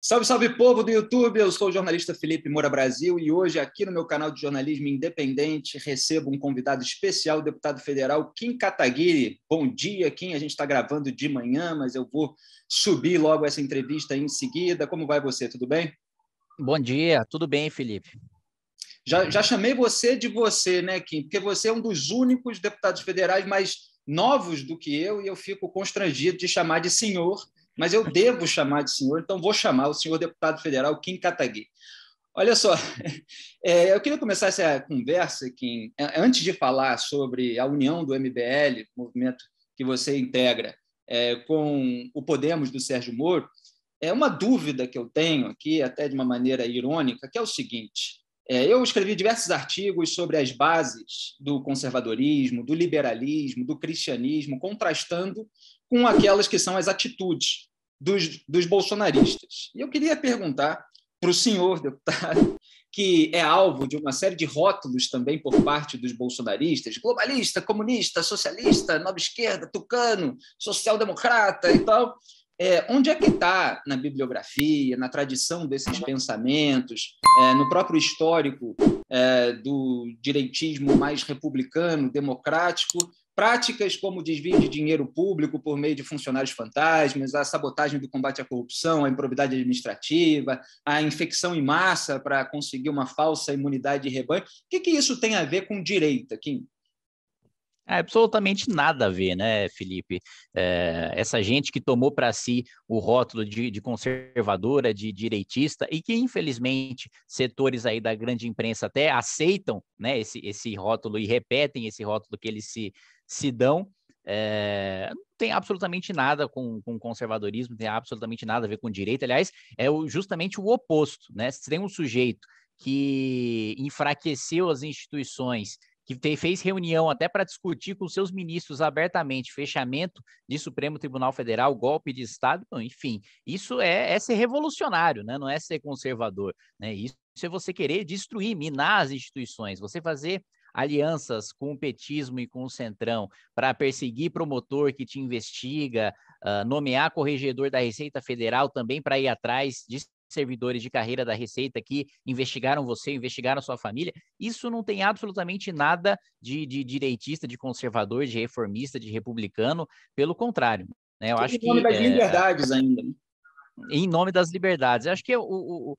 Salve, salve povo do YouTube! Eu sou o jornalista Felipe Moura Brasil e hoje, aqui no meu canal de jornalismo independente, recebo um convidado especial, o deputado federal Kim Kataguiri. Bom dia, Kim. A gente está gravando de manhã, mas eu vou subir logo essa entrevista em seguida. Como vai você? Tudo bem? Bom dia, tudo bem, Felipe. Já, já chamei você de você, né, Kim? Porque você é um dos únicos deputados federais mais novos do que eu e eu fico constrangido de chamar de senhor mas eu devo chamar de senhor, então vou chamar o senhor deputado federal Kim Kataguiri. Olha só, é, eu queria começar essa conversa, Kim, é, antes de falar sobre a união do MBL, movimento que você integra, é, com o Podemos do Sérgio Moro, é uma dúvida que eu tenho aqui, até de uma maneira irônica, que é o seguinte: é, eu escrevi diversos artigos sobre as bases do conservadorismo, do liberalismo, do cristianismo, contrastando com aquelas que são as atitudes dos, dos bolsonaristas. E eu queria perguntar para o senhor, deputado, que é alvo de uma série de rótulos também por parte dos bolsonaristas, globalista, comunista, socialista, nova esquerda, tucano, social-democrata e tal. É, onde é que está na bibliografia, na tradição desses pensamentos, é, no próprio histórico é, do direitismo mais republicano, democrático, Práticas como desvio de dinheiro público por meio de funcionários fantasmas, a sabotagem do combate à corrupção, a improbidade administrativa, a infecção em massa para conseguir uma falsa imunidade de rebanho. O que, que isso tem a ver com direita, Kim? É absolutamente nada a ver, né, Felipe? É, essa gente que tomou para si o rótulo de, de, conservadora, de direitista, e que, infelizmente, setores aí da grande imprensa até aceitam né, esse, esse rótulo e repetem esse rótulo que eles se se dão. É, eh, não tem absolutamente nada com, com conservadorismo, tem absolutamente nada a ver com direito Aliás, é o, justamente o oposto. Né? Se tem um sujeito que enfraqueceu as instituições, que te, fez reunião até para discutir com seus ministros abertamente fechamento de Supremo Tribunal Federal, golpe de Estado, enfim, isso é, é ser revolucionário, né? não é ser conservador. Né? Isso é você querer destruir, minar as instituições, você fazer alianças com o petismo e com o centrão para perseguir promotor que te investiga, uh, nomear corregedor da Receita Federal também para ir atrás de servidores de carreira da Receita que investigaram você, investigaram sua família, isso não tem absolutamente nada de, de direitista, de conservador, de reformista, de republicano, pelo contrário. Né? Eu acho que. Em nome das é... liberdades ainda. Né? Em nome das liberdades. Eu acho que o, o,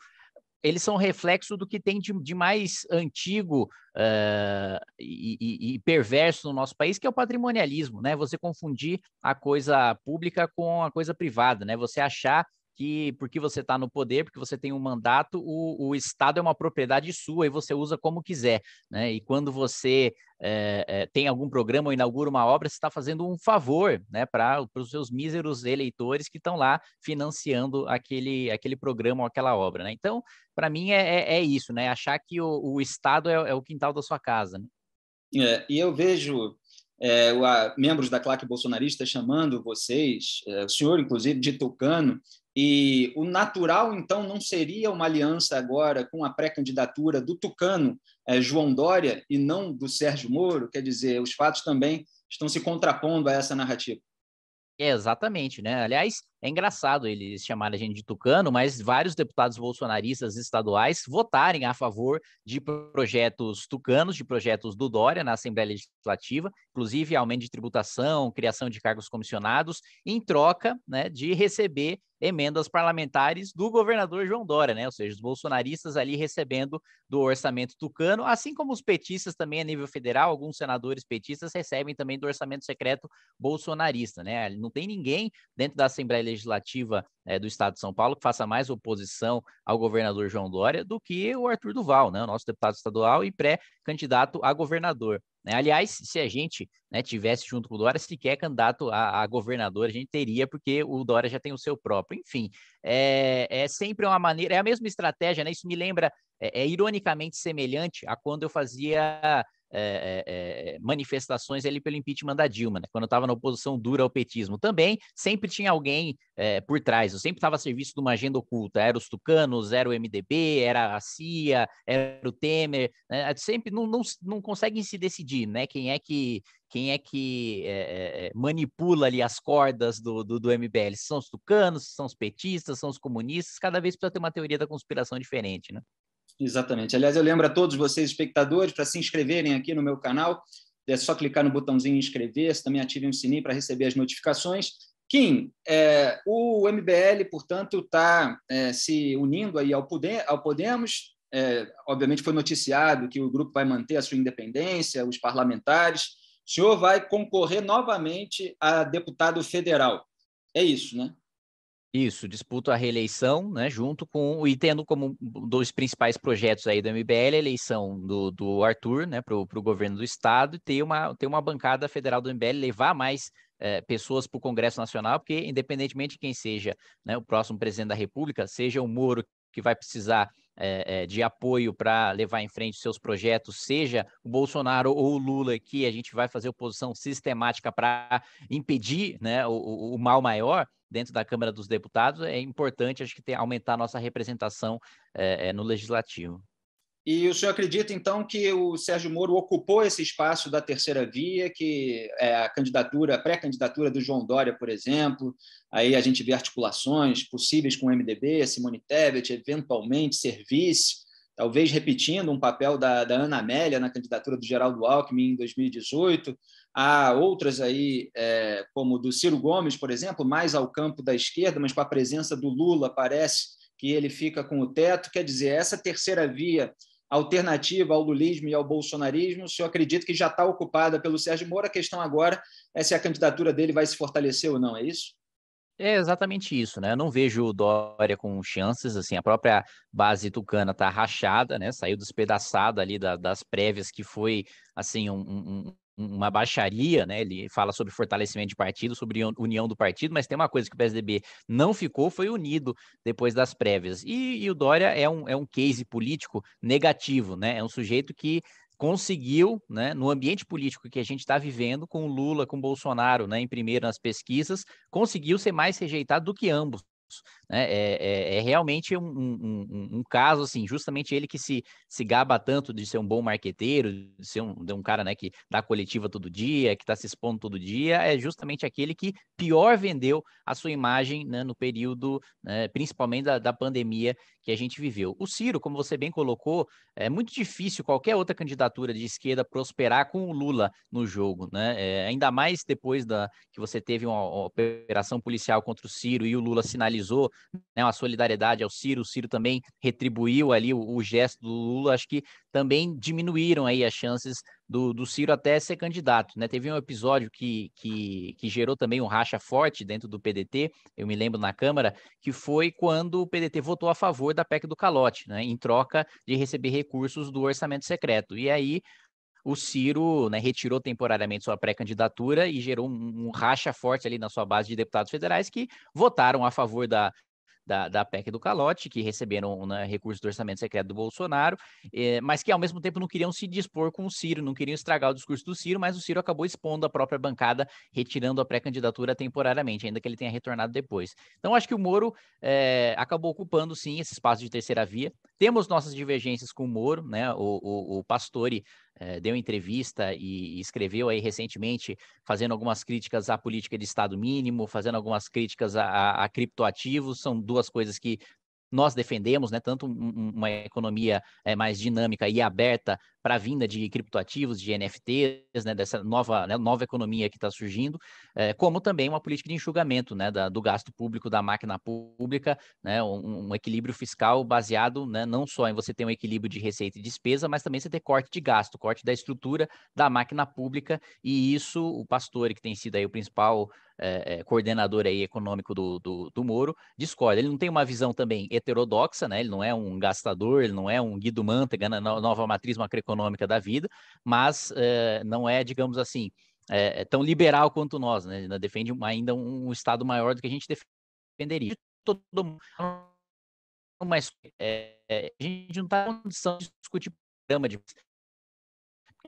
eles são reflexo do que tem de, de mais antigo uh, e, e, perverso no nosso país, que é o patrimonialismo, né? Você confundir a coisa pública com a coisa privada, né? Você achar que porque você está no poder, porque você tem um mandato, o, o Estado é uma propriedade sua e você usa como quiser. Né? E quando você é, é, tem algum programa ou inaugura uma obra, você está fazendo um favor né, para os seus míseros eleitores que estão lá financiando aquele, aquele programa ou aquela obra. Né? Então, para mim, é, é, é, isso, né? achar que o, o Estado é, é o quintal da sua casa. Né? É, e eu vejo é, o, a, membros da claque bolsonarista chamando vocês, é, o senhor, inclusive, de tucano, e o natural, então, não seria uma aliança agora com a pré-candidatura do tucano eh, João Dória e não do Sérgio Moro? Quer dizer, os fatos também estão se contrapondo a essa narrativa. É, exatamente, né? Aliás, é engraçado eles chamarem a gente de tucano, mas vários deputados bolsonaristas estaduais votarem a favor de projetos tucanos, de projetos do Dória na Assembleia Legislativa, inclusive aumento de tributação, criação de cargos comissionados, em troca né, de receber emendas parlamentares do governador João Dória, né? Ou seja, os bolsonaristas ali recebendo do orçamento tucano, assim como os petistas também a nível federal, alguns senadores petistas recebem também do orçamento secreto bolsonarista, né? Não tem ninguém dentro da Assembleia legislativa é, do Estado de São Paulo que faça mais oposição ao governador João Dória do que o Arthur Duval, né, o nosso deputado estadual e pré-candidato a governador. Né? Aliás, se a gente né, tivesse junto com o Dória, sequer candidato a, a, governador, a gente teria, porque o Dória já tem o seu próprio. Enfim, é, é sempre uma maneira, é a mesma estratégia, né? Isso me lembra, é, é ironicamente semelhante a quando eu fazia é, é, manifestações ali pelo impeachment da Dilma, né? quando eu estava na oposição dura ao petismo. Também sempre tinha alguém é, por trás, eu sempre estava a serviço de uma agenda oculta, era os tucanos, era o MDB, era a CIA, era o Temer, né? sempre não, não, não conseguem se decidir né? quem é que, quem é que é, manipula ali as cordas do, do, do, MBL? São os tucanos, são os petistas, são os comunistas? Cada vez precisa ter uma teoria da conspiração diferente, né? Exatamente. Aliás, eu lembro a todos vocês, espectadores, para se inscreverem aqui no meu canal. É só clicar no botãozinho inscrever-se, também ativem o sininho para receber as notificações. Kim, é, o MBL, portanto, está é, se unindo aí ao, ao Podemos. É, obviamente foi noticiado que o grupo vai manter a sua independência, os parlamentares. O senhor vai concorrer novamente a deputado federal. É isso, né? Isso, disputo a reeleição, né, junto com e tendo como dois principais projetos aí do MBL a eleição do, do Arthur, né, para o governo do estado e ter uma, ter uma bancada federal do MBL, levar mais é, pessoas para o Congresso Nacional, porque independentemente de quem seja né, o próximo presidente da República, seja o Moro que vai precisar é, de apoio para levar em frente seus projetos, seja o Bolsonaro ou o Lula, que a gente vai fazer oposição sistemática para impedir né, o, o, mal maior dentro da Câmara dos Deputados, é importante, acho que, ter, aumentar a nossa representação é, no legislativo. E o senhor acredita, então, que o Sérgio Moro ocupou esse espaço da terceira via, que é a candidatura, pré-candidatura do João Dória, por exemplo, aí a gente vê articulações possíveis com o MDB, Simone Tebet, eventualmente Serviço, talvez repetindo um papel da, da Ana Amélia na candidatura do Geraldo Alckmin em 2018. Há outras aí, é, como do Ciro Gomes, por exemplo, mais ao campo da esquerda, mas com a presença do Lula, parece que ele fica com o teto. Quer dizer, essa terceira via alternativa ao lulismo e ao bolsonarismo, o senhor acredita que já está ocupada pelo Sérgio Moro? A questão agora é se a candidatura dele vai se fortalecer ou não, é isso? É exatamente isso, né? Eu não vejo o Dória com chances, assim, a própria base tucana está rachada, né? Saiu despedaçada ali da, das prévias, que foi, assim, um, um, uma baixaria, né? Ele fala sobre fortalecimento de partido, sobre união do partido, mas tem uma coisa que o PSDB não ficou, foi unido depois das prévias. E, e o Dória é um, é um case político negativo, né? É um sujeito que conseguiu, né, no ambiente político que a gente está vivendo, com Lula, com Bolsonaro, né, em primeiro nas pesquisas, conseguiu ser mais rejeitado do que ambos. Né? É, é, é, realmente um, um, um, caso, assim, justamente ele que se, se gaba tanto de ser um bom marqueteiro, de ser um, de um cara né, que dá coletiva todo dia, que está se expondo todo dia, é justamente aquele que pior vendeu a sua imagem né, no período, né, principalmente da, da pandemia que a gente viveu. O Ciro, como você bem colocou, é muito difícil qualquer outra candidatura de esquerda prosperar com o Lula no jogo, né? É, ainda mais depois da que você teve uma, uma operação policial contra o Ciro e o Lula sinalizou valorizou né, a solidariedade ao Ciro, o Ciro também retribuiu ali o, o gesto do Lula, acho que também diminuíram aí as chances do, do, Ciro até ser candidato. Né? Teve um episódio que, que, que, gerou também um racha forte dentro do PDT, eu me lembro na Câmara, que foi quando o PDT votou a favor da PEC do calote, né? em troca de receber recursos do orçamento secreto. E aí o Ciro né, retirou temporariamente sua pré-candidatura e gerou um, um, racha forte ali na sua base de deputados federais que votaram a favor da, da, da PEC do calote, que receberam né, recursos do orçamento secreto do Bolsonaro, eh, mas que ao mesmo tempo não queriam se dispor com o Ciro, não queriam estragar o discurso do Ciro, mas o Ciro acabou expondo a própria bancada, retirando a pré-candidatura temporariamente, ainda que ele tenha retornado depois. Então acho que o Moro eh, acabou ocupando sim esse espaço de terceira via. Temos nossas divergências com o Moro, né? O, o, o Pastore eh, deu entrevista e, escreveu aí recentemente, fazendo algumas críticas à política de Estado mínimo, fazendo algumas críticas a, a, a criptoativos, são duas coisas que nós defendemos, né, tanto uma economia é, mais dinâmica e aberta para a vinda de criptoativos, de NFTs, né, dessa nova, né, nova economia que está surgindo, é, como também uma política de enxugamento né, da, do gasto público, da máquina pública, né, um, um equilíbrio fiscal baseado né, não só em você ter um equilíbrio de receita e despesa, mas também você ter corte de gasto, corte da estrutura da máquina pública, e isso o Pastore, que tem sido aí o principal é, coordenador aí econômico do, do, do Moro, discorda. Ele não tem uma visão também heterodoxa, né? ele não é um gastador, ele não é um Guido Mantega na nova matriz macroeconômica, econômica da vida, mas é, não é, digamos assim, é, é, tão liberal quanto nós, né? Defende ainda um Estado maior do que a gente defenderia. Todo mundo, mas é, é, a gente não está em condição de discutir programa de.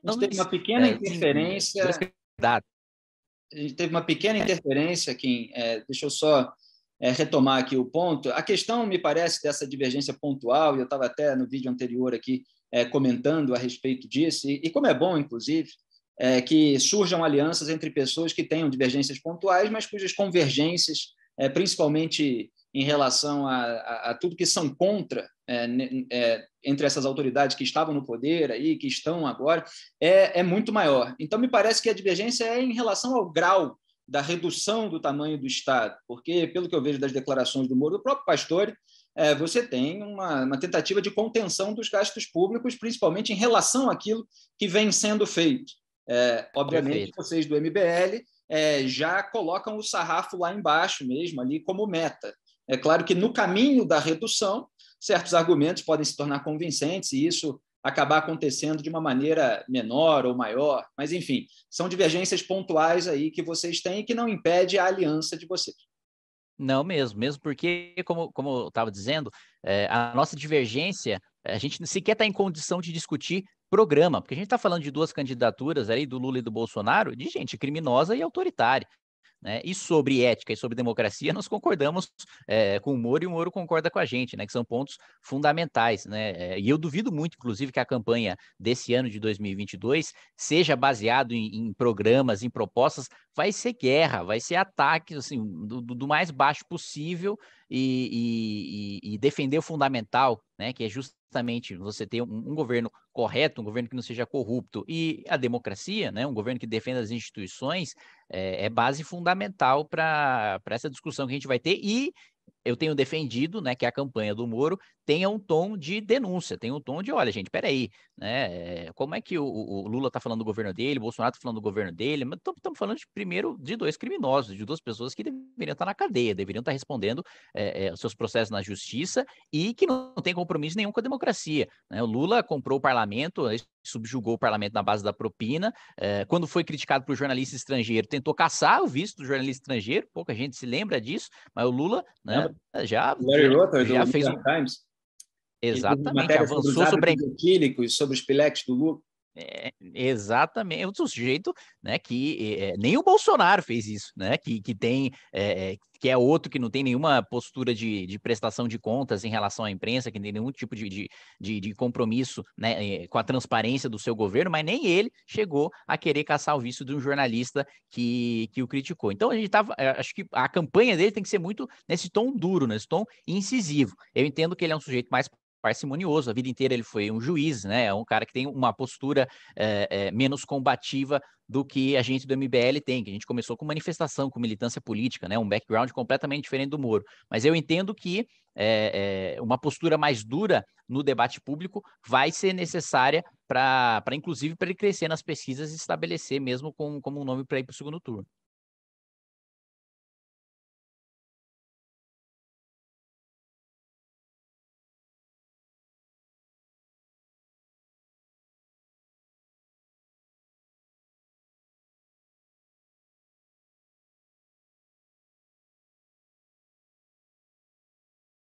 Nós teve uma pequena é, interferência. A gente teve uma pequena interferência, Kim. deixa eu só retomar aqui o ponto. A questão, me parece, dessa divergência pontual, e eu estava até no vídeo anterior aqui é, comentando a respeito disso, e, e como é bom, inclusive, é, que surjam alianças entre pessoas que tenham divergências pontuais, mas cujas convergências, é, principalmente em relação a, a, a tudo que são contra é, é entre essas autoridades que estavam no poder aí, que estão agora, é, é, muito maior. Então, me parece que a divergência é em relação ao grau da redução do tamanho do Estado, porque, pelo que eu vejo das declarações do Moro, do próprio Pastore, é, você tem uma, uma tentativa de contenção dos gastos públicos, principalmente em relação àquilo que vem sendo feito. É, obviamente, Perfeito. vocês do MBL é, já colocam o sarrafo lá embaixo mesmo, ali como meta. É claro que no caminho da redução, certos argumentos podem se tornar convincentes e isso acabar acontecendo de uma maneira menor ou maior, mas enfim, são divergências pontuais aí que vocês têm e que não impede a aliança de vocês. Não mesmo, mesmo porque, como, como eu estava dizendo, é, a nossa divergência, eh, a gente sequer está em condição de discutir programa, porque a gente está falando de duas candidaturas aí, do Lula e do Bolsonaro, de gente criminosa e autoritária. Né? E sobre ética e sobre democracia, nós concordamos é, com o Moro e o Moro concorda com a gente, né? que são pontos fundamentais. Né? Eh, e eu duvido muito, inclusive, que a campanha desse ano de 2022 seja baseado em, em programas, em propostas. Vai ser guerra, vai ser ataque assim, do, do mais baixo possível e, e, e defender o fundamental, né? que é justamente justamente você ter um, um, governo correto, um governo que não seja corrupto e a democracia, né, um governo que defenda as instituições, é, é base fundamental para essa discussão que a gente vai ter e eu tenho defendido, né, que a campanha do Moro tenha um tom de denúncia, tenha um tom de, olha, gente, peraí, né, eh, como é que o, o Lula está falando do governo dele, o Bolsonaro está falando do governo dele, mas estamos falando de, primeiro de dois criminosos, de duas pessoas que deveriam estar tá na cadeia, deveriam estar tá respondendo é, é, seus processos na justiça e que não tem compromisso nenhum com a democracia. Né? O Lula comprou o parlamento, subjugou o parlamento na base da propina, é, quando foi criticado por jornalista estrangeiro, tentou caçar o visto do jornalista estrangeiro, pouca gente se lembra disso, mas o Lula... Né, é, já, Larry Rota, já, já fez um... Times. Exatamente, avançou sobre... sobre etílicos, sobre os pilex do lucro. É, exatamente, o sujeito, né, que é, nem o Bolsonaro fez isso, né, que, que tem, é, é, que é outro que não tem nenhuma postura de, de prestação de contas em relação à imprensa, que tem nenhum tipo de, de, de, de compromisso, né, é, com a transparência do seu governo, mas nem ele chegou a querer caçar o vício de um jornalista que, que o criticou. Então, a gente tava, é, acho que a campanha dele tem que ser muito nesse tom duro, nesse tom incisivo. Eu entendo que ele é um sujeito mais parcimonioso. A vida inteira ele foi um juiz, né? É um cara que tem uma postura é, é, menos combativa do que a gente do MBL tem, que a gente começou com manifestação, com militância política, né? Um background completamente diferente do Moro. Mas eu entendo que é, uma postura mais dura no debate público vai ser necessária para, inclusive, para ele crescer nas pesquisas e estabelecer mesmo com, como um nome para ir para o segundo turno.